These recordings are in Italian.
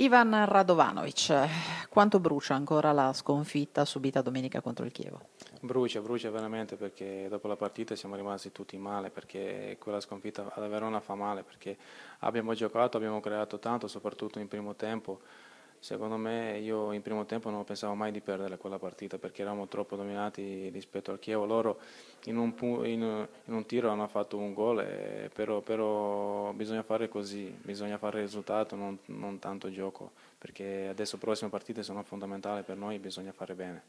Ivan Radovanovic, quanto brucia ancora la sconfitta subita domenica contro il Chievo? Brucia, brucia veramente perché dopo la partita siamo rimasti tutti male perché quella sconfitta alla Verona fa male perché abbiamo giocato, abbiamo creato tanto soprattutto in primo tempo Secondo me io in primo tempo non pensavo mai di perdere quella partita perché eravamo troppo dominati rispetto al Chievo. Loro in un, in, in un tiro hanno fatto un gol, eh, però, però, bisogna fare così, bisogna fare risultato, non, non tanto gioco, perché adesso le prossime partite sono fondamentali per noi bisogna fare bene.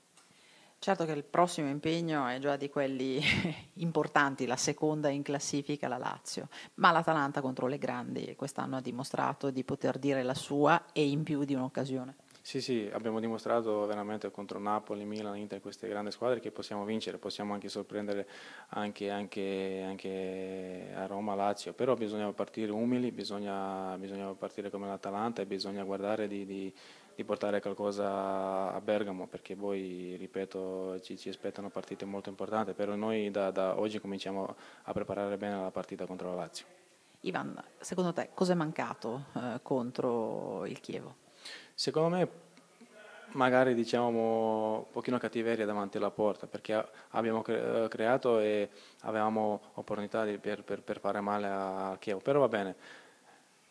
Certo che il prossimo impegno è già di quelli importanti, la seconda in classifica la Lazio, ma l'Atalanta contro le grandi quest'anno ha dimostrato di poter dire la sua e in più di un'occasione. Sì, sì, abbiamo dimostrato veramente contro Napoli, Milan, Inter, queste grandi squadre che possiamo vincere, possiamo anche sorprendere anche, anche, anche a Roma, Lazio, però bisogna partire umili, bisogna, bisogna partire come l'Atalanta e bisogna guardare di, di, di, portare qualcosa a Bergamo, perché poi, ripeto, ci, ci aspettano partite molto importanti, però noi da, da oggi cominciamo a preparare bene la partita contro la Lazio. Ivan, secondo te cosa è mancato eh, contro il Chievo? Secondo me magari diciamo un pochino cattiveria davanti alla porta perché abbiamo eh, creato e avevamo opportunità di, per, per, per, fare male a Chievo, però va bene.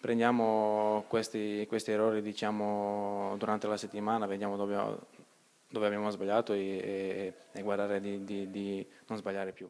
Prendiamo questi, questi errori diciamo, durante la settimana, vediamo dove, dove abbiamo sbagliato e, e, e guardare di, di, di non sbagliare più.